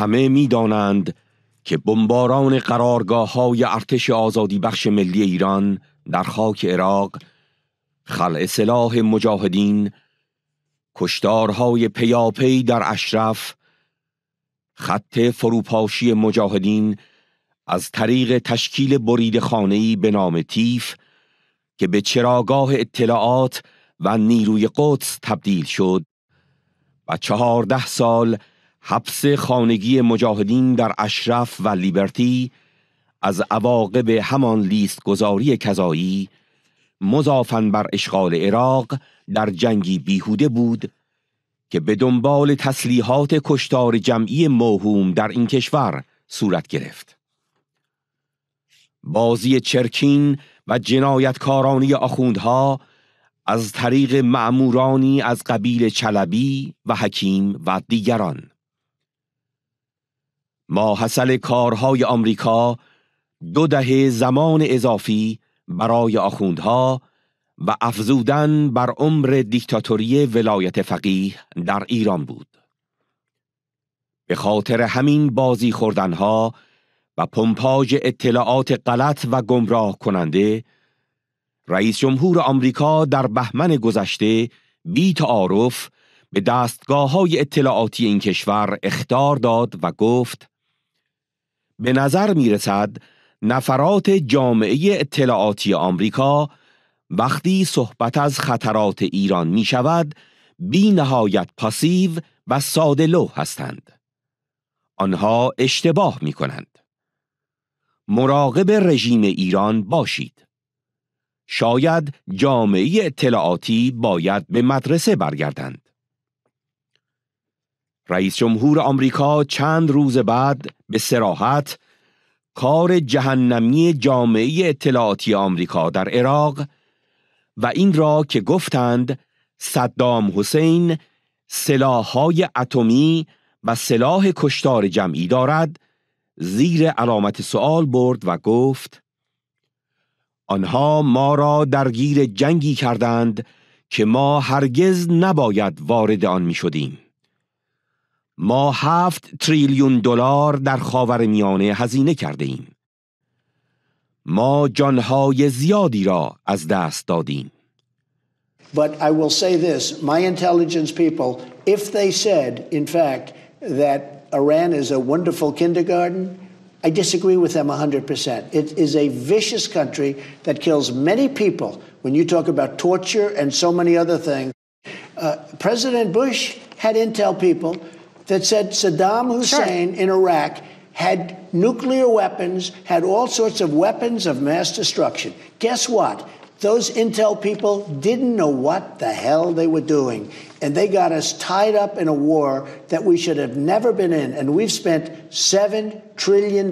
همه دانند که بمباران قرارگاه های ارتش آزادی بخش ملی ایران در خاک عراق خلع سلاح مجاهدین کشتارهای پیاپی در اشرف خط فروپاشی مجاهدین از طریق تشکیل برید خانهی به نام تیف که به چراگاه اطلاعات و نیروی قدس تبدیل شد و چهارده سال حبس خانگی مجاهدین در اشرف و لیبرتی از عواقب همان لیست گذاری کذایی مضافن بر اشغال عراق در جنگی بیهوده بود که به دنبال تسلیحات کشتار جمعی موهوم در این کشور صورت گرفت بازی چرکین و جنایتکارانی آخوندها از طریق معمورانی از قبیل چلبی و حکیم و دیگران ماحصل کارهای آمریکا دو دهه زمان اضافی برای آخوندها و افزودن بر عمر دیکتاتوری ولایت فقیه در ایران بود به خاطر همین بازی خوردنها و پمپاژ اطلاعات غلط و گمراه کننده رئیس جمهور آمریکا در بهمن گذشته بی تعارف به دستگاه های اطلاعاتی این کشور اختار داد و گفت به نظر می رسد نفرات جامعه اطلاعاتی آمریکا وقتی صحبت از خطرات ایران می شود بی نهایت پاسیو و ساده لو هستند آنها اشتباه می کنند مراقب رژیم ایران باشید شاید جامعه اطلاعاتی باید به مدرسه برگردند رئیس جمهور آمریکا چند روز بعد به سراحت کار جهنمی جامعه اطلاعاتی آمریکا در عراق و این را که گفتند صدام حسین های اتمی و سلاح کشتار جمعی دارد زیر علامت سوال برد و گفت آنها ما را درگیر جنگی کردند که ما هرگز نباید وارد آن می شدیم. ما هفت تریلیون دلار در خاور میانه هزینه کرده ایم. ما جانهای زیادی را از دست دادیم. But I will say this, my intelligence people, if they said, in fact, that Iran is a wonderful kindergarten, I disagree with them 100%. It is a vicious country that kills many people when you talk about torture and so many other things. Uh, President Bush had intel people that said Saddam Hussein sure. in Iraq had nuclear weapons, had all sorts of weapons of mass destruction. Guess what? Those intel people didn't know what the hell they were doing. And they got us tied up in a war that we should have never been in. And we've spent $7 trillion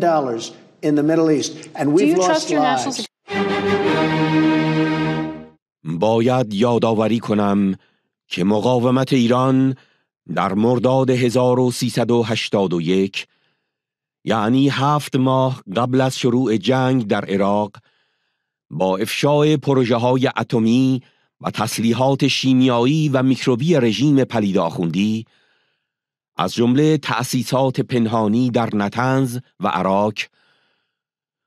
in the Middle East. And we've lost lives. باید یادآوری کنم که مقاومت ایران در مرداد 1381 یعنی هفت ماه قبل از شروع جنگ در عراق با افشای پروژه های اتمی و تسلیحات شیمیایی و میکروبی رژیم آخوندی از جمله تأسیسات پنهانی در نتنز و عراق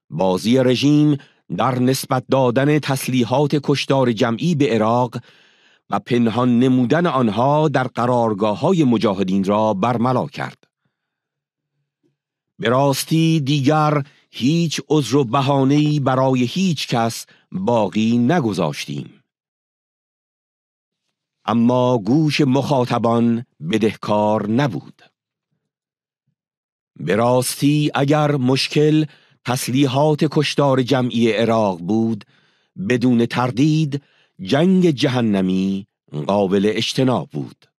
بازی رژیم در نسبت دادن تسلیحات کشتار جمعی به عراق و پنهان نمودن آنها در قرارگاه های مجاهدین را برملا کرد به راستی دیگر هیچ عذر و بهانه‌ای برای هیچ کس باقی نگذاشتیم اما گوش مخاطبان بدهکار نبود به راستی اگر مشکل تسلیحات کشتار جمعی عراق بود بدون تردید جنگ جهنمی قابل اجتناب بود